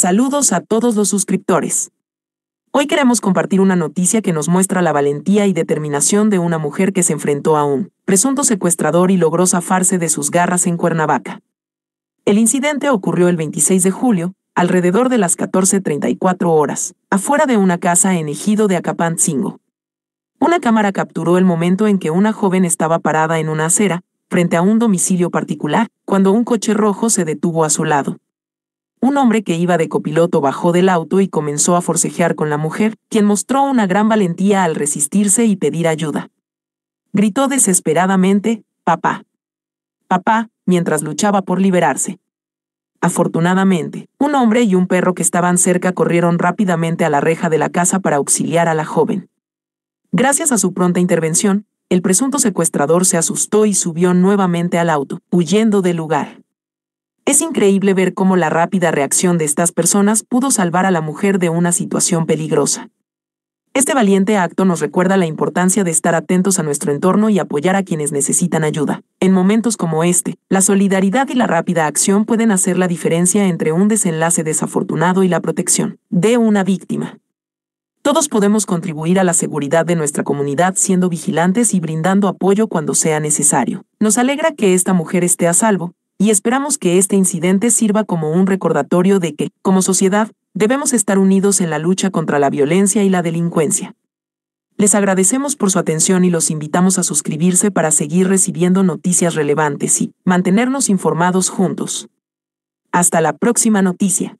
Saludos a todos los suscriptores. Hoy queremos compartir una noticia que nos muestra la valentía y determinación de una mujer que se enfrentó a un presunto secuestrador y logró zafarse de sus garras en Cuernavaca. El incidente ocurrió el 26 de julio, alrededor de las 14.34 horas, afuera de una casa en Ejido de Acapantzingo. Una cámara capturó el momento en que una joven estaba parada en una acera, frente a un domicilio particular, cuando un coche rojo se detuvo a su lado, un hombre que iba de copiloto bajó del auto y comenzó a forcejear con la mujer, quien mostró una gran valentía al resistirse y pedir ayuda. Gritó desesperadamente, Papá. Papá, mientras luchaba por liberarse. Afortunadamente, un hombre y un perro que estaban cerca corrieron rápidamente a la reja de la casa para auxiliar a la joven. Gracias a su pronta intervención, el presunto secuestrador se asustó y subió nuevamente al auto, huyendo del lugar. Es increíble ver cómo la rápida reacción de estas personas pudo salvar a la mujer de una situación peligrosa. Este valiente acto nos recuerda la importancia de estar atentos a nuestro entorno y apoyar a quienes necesitan ayuda. En momentos como este, la solidaridad y la rápida acción pueden hacer la diferencia entre un desenlace desafortunado y la protección de una víctima. Todos podemos contribuir a la seguridad de nuestra comunidad siendo vigilantes y brindando apoyo cuando sea necesario. Nos alegra que esta mujer esté a salvo, y esperamos que este incidente sirva como un recordatorio de que, como sociedad, debemos estar unidos en la lucha contra la violencia y la delincuencia. Les agradecemos por su atención y los invitamos a suscribirse para seguir recibiendo noticias relevantes y mantenernos informados juntos. Hasta la próxima noticia.